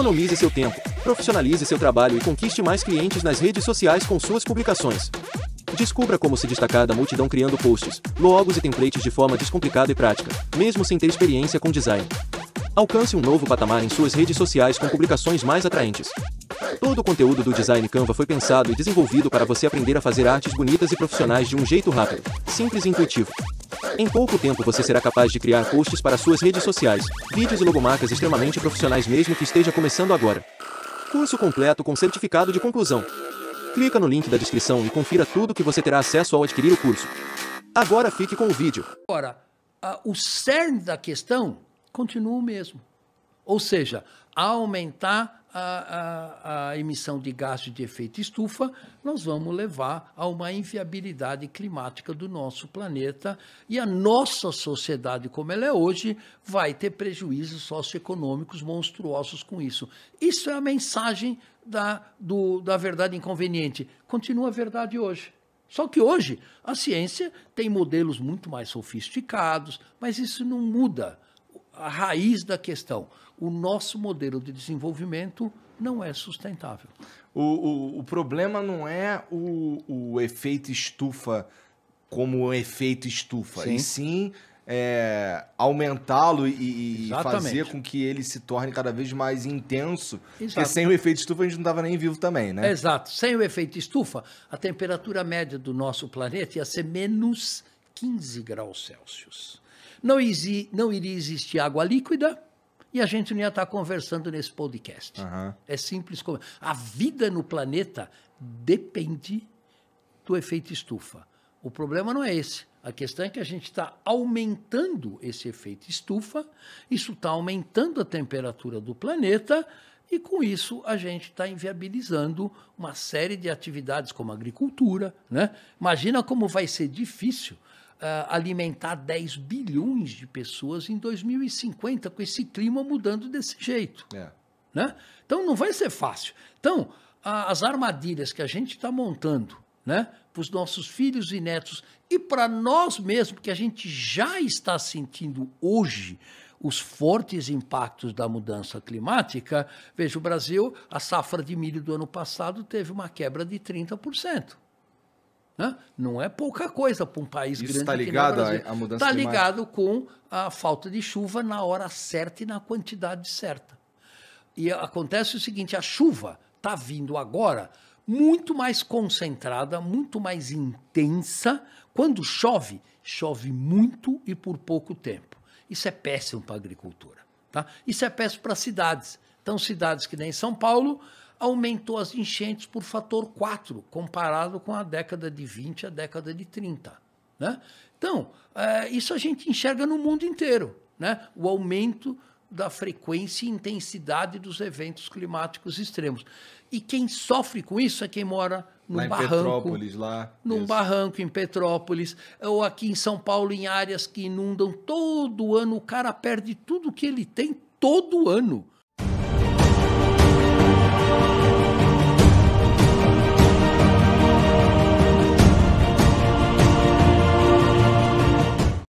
Economize seu tempo, profissionalize seu trabalho e conquiste mais clientes nas redes sociais com suas publicações. Descubra como se destacar da multidão criando posts, logos e templates de forma descomplicada e prática, mesmo sem ter experiência com design. Alcance um novo patamar em suas redes sociais com publicações mais atraentes. Todo o conteúdo do Design Canva foi pensado e desenvolvido para você aprender a fazer artes bonitas e profissionais de um jeito rápido, simples e intuitivo. Em pouco tempo você será capaz de criar posts para suas redes sociais, vídeos e logomarcas extremamente profissionais mesmo que esteja começando agora. Curso completo com certificado de conclusão. Clica no link da descrição e confira tudo que você terá acesso ao adquirir o curso. Agora fique com o vídeo. Agora, ah, o cerne da questão continua o mesmo. Ou seja, aumentar a, a, a emissão de gases de efeito estufa, nós vamos levar a uma inviabilidade climática do nosso planeta e a nossa sociedade, como ela é hoje, vai ter prejuízos socioeconômicos monstruosos com isso. Isso é a mensagem da, do, da verdade inconveniente. Continua a verdade hoje. Só que hoje a ciência tem modelos muito mais sofisticados, mas isso não muda a raiz da questão. O nosso modelo de desenvolvimento não é sustentável. O, o, o problema não é o, o, efeito estufa como efeito estufa, sim. e sim é, aumentá-lo e, e fazer com que ele se torne cada vez mais intenso. Exato. Porque sem o efeito estufa a gente não estava nem vivo também, né? Exato. Sem o efeito estufa, a temperatura média do nosso planeta ia ser menos 15 graus Celsius. Não, exi, não iria existir água líquida e a gente não ia estar conversando nesse podcast. Uhum. É simples como. A vida no planeta depende do efeito estufa. O problema não é esse. A questão é que a gente está aumentando esse efeito estufa, isso está aumentando a temperatura do planeta, e com isso a gente está inviabilizando uma série de atividades como agricultura. Né? Imagina como vai ser difícil uh, alimentar 10 bilhões de pessoas em 2050 com esse clima mudando desse jeito. É. Né? Então não vai ser fácil. Então, a, as armadilhas que a gente está montando né, para os nossos filhos e netos e para nós mesmos, porque a gente já está sentindo hoje os fortes impactos da mudança climática. Veja, o Brasil, a safra de milho do ano passado teve uma quebra de 30%. Né? Não é pouca coisa para um país Isso grande. Isso está ligado à mudança tá climática? Está ligado com a falta de chuva na hora certa e na quantidade certa. E acontece o seguinte: a chuva está vindo agora muito mais concentrada, muito mais intensa. Quando chove, chove muito e por pouco tempo. Isso é péssimo para a agricultura. Tá? Isso é péssimo para cidades. Então, cidades que nem São Paulo aumentou as enchentes por fator 4, comparado com a década de 20 a década de 30. Né? Então, é, isso a gente enxerga no mundo inteiro. Né? O aumento da frequência e intensidade dos eventos climáticos extremos. E quem sofre com isso é quem mora num lá em barranco, Petrópolis, lá, num isso. barranco em Petrópolis, ou aqui em São Paulo em áreas que inundam todo ano, o cara perde tudo que ele tem todo ano.